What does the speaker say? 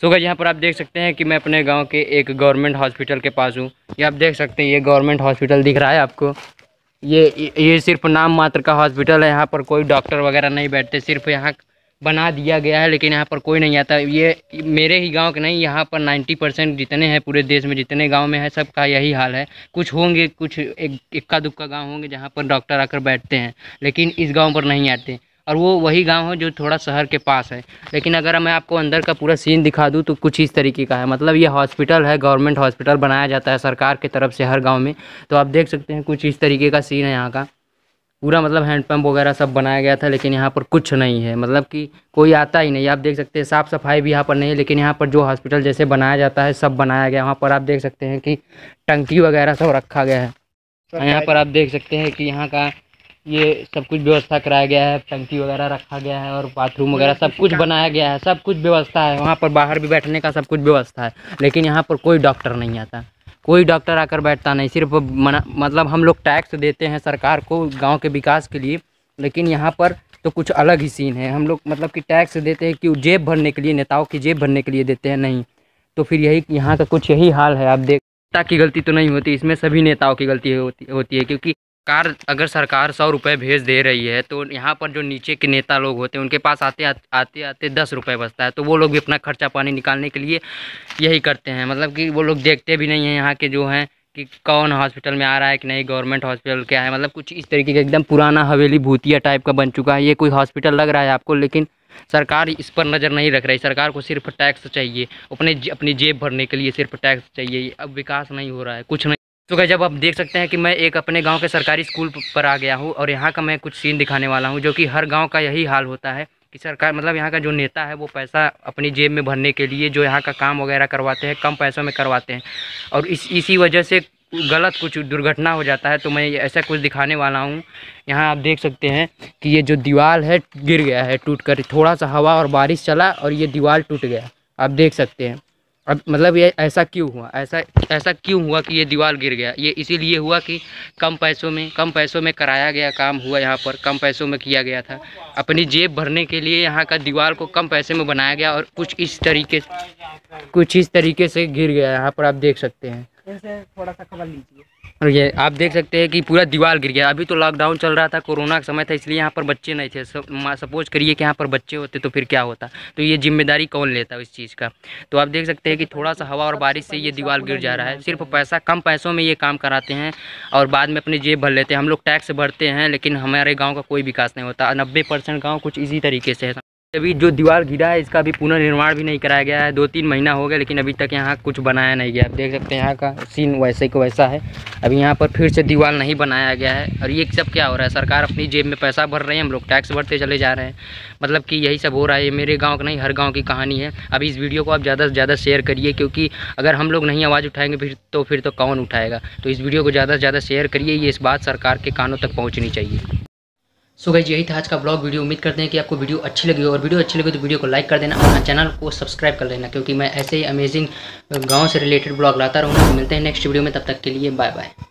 सो सोगा यहाँ पर आप देख सकते हैं कि मैं अपने गांव के एक गवर्नमेंट हॉस्पिटल के पास हूँ ये आप देख सकते हैं ये गवर्नमेंट हॉस्पिटल दिख रहा है आपको ये ये सिर्फ नाम मात्र का हॉस्पिटल है यहाँ पर कोई डॉक्टर वगैरह नहीं बैठते सिर्फ यहाँ बना दिया गया है लेकिन यहाँ पर कोई नहीं आता ये मेरे ही गांव के नहीं यहाँ पर 90 परसेंट जितने हैं पूरे देश में जितने गांव में है सबका यही हाल है कुछ होंगे कुछ एक इक्का दुक्का गांव होंगे जहाँ पर डॉक्टर आकर बैठते हैं लेकिन इस गांव पर नहीं आते और वो वही गांव है जो थोड़ा शहर के पास है लेकिन अगर मैं आपको अंदर का पूरा सीन दिखा दूँ तो कुछ इस तरीके का है मतलब ये हॉस्पिटल है गवर्नमेंट हॉस्पिटल बनाया जाता है सरकार की तरफ से हर गाँव में तो आप देख सकते हैं कुछ इस तरीके का सीन है यहाँ का पूरा मतलब हैंडपम्प वगैरह सब बनाया गया था लेकिन यहाँ पर कुछ नहीं है मतलब कि कोई आता ही नहीं आप देख सकते हैं साफ़ सफाई भी यहाँ पर नहीं है लेकिन यहाँ पर जो हॉस्पिटल जैसे बनाया जाता है सब बनाया गया वहाँ पर आप देख सकते हैं कि टंकी वगैरह सब रखा गया है यहाँ पर आप देख सकते हैं कि यहाँ का ये सब कुछ व्यवस्था कराया गया है टंकी वगैरह रखा गया है और बाथरूम वगैरह सब कुछ बनाया गया है सब कुछ व्यवस्था है वहाँ पर बाहर भी बैठने का सब कुछ व्यवस्था है लेकिन यहाँ पर कोई डॉक्टर नहीं आता कोई डॉक्टर आकर बैठता नहीं सिर्फ मना मतलब हम लोग टैक्स देते हैं सरकार को गाँव के विकास के लिए लेकिन यहाँ पर तो कुछ अलग ही सीन है हम लोग मतलब कि टैक्स देते हैं कि जेब भरने के लिए नेताओं की जेब भरने के लिए देते हैं नहीं तो फिर यही यहाँ का कुछ यही हाल है आप देख नेता की गलती तो नहीं होती इसमें सभी नेताओं की गलती होती होती है क्योंकि सरकार अगर सरकार सौ रुपये भेज दे रही है तो यहाँ पर जो नीचे के नेता लोग होते हैं उनके पास आते आते आते, दस रुपये बचता है तो वो लोग भी अपना खर्चा पानी निकालने के लिए यही करते हैं मतलब कि वो लोग देखते भी नहीं हैं यहाँ के जो हैं कि कौन हॉस्पिटल में आ रहा है कि नहीं गवर्नमेंट हॉस्पिटल क्या है मतलब कुछ इस तरीके का एकदम पुराना हवेली भूतिया टाइप का बन चुका है ये कोई हॉस्पिटल लग रहा है आपको लेकिन सरकार इस पर नज़र नहीं रख रही सरकार को सिर्फ टैक्स चाहिए अपने अपनी जेब भरने के लिए सिर्फ टैक्स चाहिए अब विकास नहीं हो रहा है कुछ नहीं तो क्या जब आप देख सकते हैं कि मैं एक अपने गांव के सरकारी स्कूल पर आ गया हूं और यहां का मैं कुछ सीन दिखाने वाला हूं जो कि हर गांव का यही हाल होता है कि सरकार मतलब यहाँ का जो नेता है वो पैसा अपनी जेब में भरने के लिए जो यहाँ का काम वगैरह करवाते हैं कम पैसों में करवाते हैं और इस इसी वजह से गलत कुछ दुर्घटना हो जाता है तो मैं ऐसा कुछ दिखाने वाला हूँ यहाँ आप देख सकते हैं कि ये जो दीवार है गिर गया है टूट कर थोड़ा सा हवा और बारिश चला और ये दीवार टूट गया आप देख सकते हैं अब मतलब ये ऐसा क्यों हुआ ऐसा ऐसा क्यों हुआ कि ये दीवार गिर गया ये इसीलिए हुआ कि कम पैसों में कम पैसों में कराया गया काम हुआ यहाँ पर कम पैसों में किया गया था अपनी जेब भरने के लिए यहाँ का दीवार को कम पैसे में बनाया गया और कुछ इस तरीके कुछ इस तरीके से गिर गया यहाँ पर आप देख सकते हैं थोड़ा सा खबर लीजिए और ये आप देख सकते हैं कि पूरा दीवार गिर गया अभी तो लॉकडाउन चल रहा था कोरोना का समय था इसलिए यहाँ पर बच्चे नहीं थे सपोज करिए कि यहाँ पर बच्चे होते तो फिर क्या होता तो ये जिम्मेदारी कौन लेता उस चीज़ का तो आप देख सकते हैं कि थोड़ा सा हवा और बारिश से ये दीवार गिर जा रहा है सिर्फ पैसा कम पैसों में ये काम कराते हैं और बाद में अपनी जेब भर लेते हैं हम लोग टैक्स भरते हैं लेकिन हमारे गाँव का कोई विकास नहीं होता नब्बे परसेंट गाँव कुछ इसी तरीके से है अभी जो दीवार घिरा है इसका अभी पुनर्निर्माण भी नहीं कराया गया है दो तीन महीना हो गया लेकिन अभी तक यहाँ कुछ बनाया नहीं गया आप देख सकते हैं यहाँ का सीन वैसे को वैसा है अभी यहाँ पर फिर से दीवार नहीं बनाया गया है और ये सब क्या हो रहा है सरकार अपनी जेब में पैसा भर रही है हम लोग टैक्स भरते चले जा रहे हैं मतलब कि यही सब हो रहा है ये मेरे गाँव का नहीं हर गाँव की कहानी है अभी इस वीडियो को आप ज़्यादा से ज़्यादा शेयर करिए क्योंकि अगर हम लोग नहीं आवाज़ उठाएंगे फिर तो फिर तो कौन उठाएगा तो इस वीडियो को ज़्यादा से ज़्यादा शेयर करिए ये इस बात सरकार के कानों तक पहुँचनी चाहिए सो गई यही था आज का ब्लॉग वीडियो उम्मीद करते हैं कि आपको वीडियो अच्छी लगी और वीडियो अच्छी लगी तो वीडियो को लाइक कर देना अपना चैनल को सब्सक्राइब कर लेना क्योंकि मैं ऐसे ही अमेजिंग गाँव से रिलेटेड ब्लॉग लाता रहूँगा मिलते हैं नेक्स्ट वीडियो में तब तक के लिए बाय बाय